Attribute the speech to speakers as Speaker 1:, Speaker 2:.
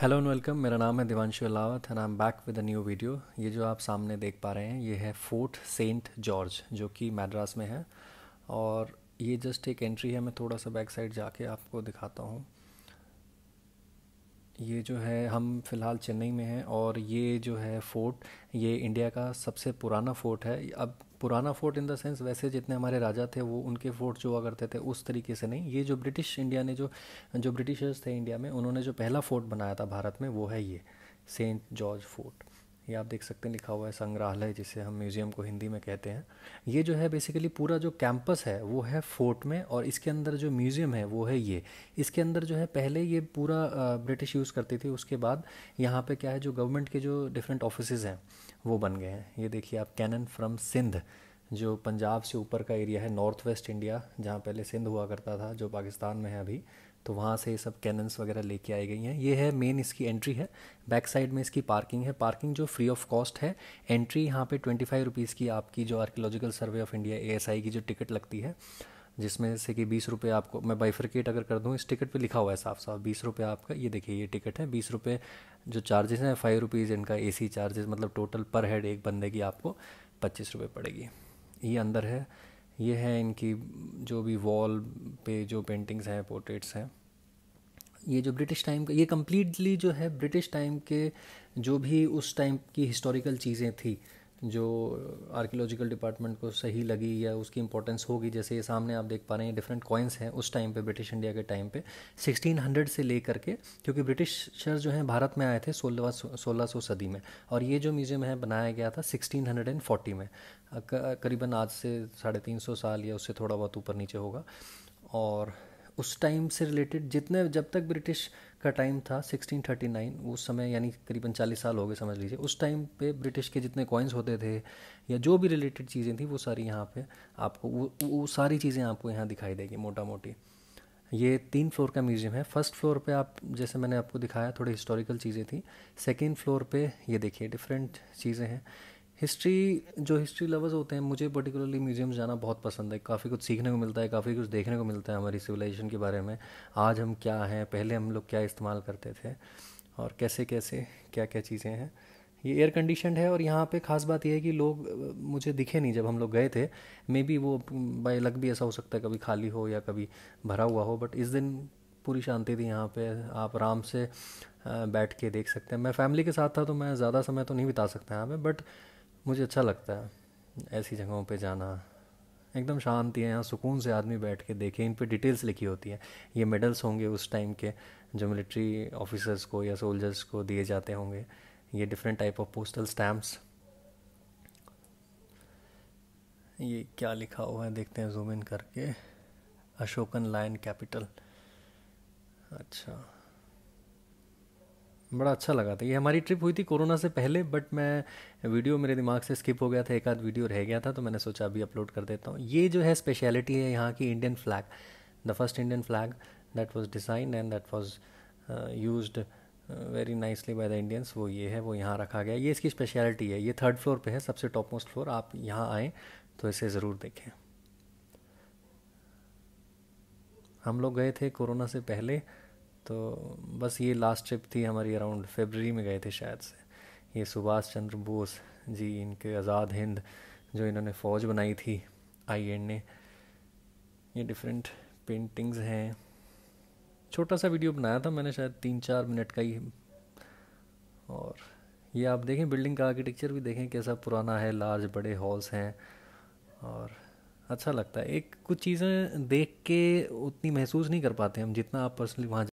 Speaker 1: hello and welcome मेरा नाम है Divanshu Alawat and I am back with a new video ये जो आप सामने देख पा रहे हैं ये है फोर्ट सेंट जॉर्ज जो कि मैड्रास में है और ये जस्ट एक एंट्री है मैं थोड़ा सा बैक साइड जाके आपको दिखाता हूँ ये जो है हम फ़िलहाल चेन्नई में हैं और ये जो है फोर्ट ये इंडिया का सबसे पुराना फोर्ट है अब पुराना फोर्ट इन द सेंस वैसे जितने हमारे राजा थे वो उनके फोर्ट जो हुआ करते थे उस तरीके से नहीं ये जो ब्रिटिश इंडिया ने जो जो ब्रिटिशर्स थे इंडिया में उन्होंने जो पहला फोर्ट बनाया था भारत में वो है ये सेंट जॉर्ज फोर्ट ये आप देख सकते हैं लिखा हुआ है संग्रहालय जिसे हम म्यूज़ियम को हिंदी में कहते हैं ये जो है बेसिकली पूरा जो कैंपस है वो है फोर्ट में और इसके अंदर जो म्यूज़ियम है वो है ये इसके अंदर जो है पहले ये पूरा ब्रिटिश यूज़ करती थी उसके बाद यहाँ पे क्या है जो गवर्नमेंट के जो डिफरेंट ऑफिस हैं वो बन गए हैं ये देखिए आप कैनन फ्रॉम सिंध जो पंजाब से ऊपर का एरिया है नॉर्थ वेस्ट इंडिया जहाँ पहले सिंध हुआ करता था जो पाकिस्तान में है अभी तो वहाँ से ये सब कैनन्स वगैरह लेके आई गई हैं ये है मेन इसकी एंट्री है बैक साइड में इसकी पार्किंग है पार्किंग जो फ्री ऑफ कॉस्ट है एंट्री यहाँ पे ट्वेंटी फाइव रुपीज़ की आपकी जो आर्कियोलॉजिकल सर्वे ऑफ इंडिया ए की जो टिकट लगती है जिसमें से कि बीस रुपये आपको मैं बाइफर्केट अगर कर दूँ इस टिकट पर लिखा हुआ है साफ साफ बीस रुपये आपका ये देखिए ये टिकट है बीस रुपये जो चार्जेस हैं फाइव रुपीज़ इनका सी चार्जेस मतलब टोटल पर हेड एक बंदे की आपको पच्चीस रुपये पड़ेगी ये अंदर है ये है इनकी जो भी वॉल पे जो पेंटिंग्स हैं पोर्ट्रेट्स हैं ये जो ब्रिटिश टाइम का ये कम्प्लीटली जो है ब्रिटिश टाइम के जो भी उस टाइम की हिस्टोरिकल चीज़ें थी जो आर्कियोलॉजिकल डिपार्टमेंट को सही लगी या उसकी इंपॉर्टेंस होगी जैसे ये सामने आप देख पा रहे हैं डिफरेंट कॉइन्स हैं उस टाइम पे ब्रिटिश इंडिया के टाइम पे 1600 से लेकर के क्योंकि ब्रिटिशर जो हैं भारत में आए थे सोलह सोलह सौ सदी में और ये जो म्यूज़ियम है बनाया गया था सिक्सटीन में करीबन आज से साढ़े तीन सौ साल या उससे थोड़ा बहुत ऊपर नीचे होगा और उस टाइम से रिलेटेड जितने जब तक ब्रिटिश का टाइम था 1639 उस समय यानी करीबन 40 साल हो गए समझ लीजिए उस टाइम पे ब्रिटिश के जितने कॉइन्स होते थे या जो भी रिलेटेड चीज़ें थी वो सारी यहाँ पे आपको वो वो सारी चीज़ें आपको यहाँ दिखाई देगी मोटा मोटी ये तीन फ्लोर का म्यूज़ियम है फर्स्ट फ्लोर पे आप जैसे मैंने आपको दिखाया थोड़ी हिस्टोरिकल चीज़ें थी सेकेंड फ्लोर पे ये देखिए डिफरेंट चीज़ें हैं हिस्ट्री जो हिस्ट्री लवर्स होते हैं मुझे पर्टिकुलरली म्यूजियम्स जाना बहुत पसंद है काफ़ी कुछ सीखने को मिलता है काफ़ी कुछ देखने को मिलता है हमारी सिविलाइजेशन के बारे में आज हम क्या हैं पहले हम लोग क्या इस्तेमाल करते थे और कैसे कैसे क्या क्या चीज़ें हैं ये एयर कंडीशन है और यहाँ पे खास बात यह है कि लोग मुझे दिखे नहीं जब हम लोग गए थे मे बी वो बाई लग भी ऐसा हो सकता है कभी खाली हो या कभी भरा हुआ हो बट इस दिन पूरी शांति थी यहाँ पे आप आराम से बैठ के देख सकते हैं मैं फैमिली के साथ था तो मैं ज़्यादा समय तो नहीं बिता सकता यहाँ पे बट मुझे अच्छा लगता है ऐसी जगहों पे जाना एकदम शांति है यहाँ सुकून से आदमी बैठ के देखे इन पे डिटेल्स लिखी होती हैं ये मेडल्स होंगे उस टाइम के जो मिलिट्री ऑफिसर्स को या सोल्जर्स को दिए जाते होंगे ये different type of postal stamps ये क्या लिखा हुआ है देखते हैं जूम इन करके अशोकन लाइन कैपिटल अच्छा बड़ा अच्छा लगा था ये हमारी ट्रिप हुई थी कोरोना से पहले बट मैं वीडियो मेरे दिमाग से स्किप हो गया था एक आध वीडियो रह गया था तो मैंने सोचा अभी अपलोड कर देता हूँ ये जो है स्पेशलिटी है यहाँ की Indian flag the first Indian flag that was design and that was use very nicely by the Indians वो ये है वो यहाँ रखा गया ये इसकी स्पेशलिटी है ये थर्ड फ्लोर पे है सबसे टॉप मोस्ट फ्लोर आप यहाँ आएँ तो इसे ज़रूर देखें हम लोग गए थे कोरोना से पहले तो बस ये लास्ट ट्रिप थी हमारी अराउंड फेबररी में गए थे शायद से ये सुभाष चंद्र बोस जी इनके आज़ाद हिंद जो इन्होंने फ़ौज बनाई थी आई एन ने ये डिफरेंट पेंटिंग्स हैं छोटा सा वीडियो बनाया था मैंने शायद तीन चार मिनट का ही और ये आप देखें बिल्डिंग का आर्किटेक्चर भी देखें कैसा पुराना है लार्ज बड़े हॉल्स हैं और अच्छा लगता है एक कुछ चीज़ें देख के उतनी महसूस नहीं कर पाते हम जितना आप पर्सनली वहाँ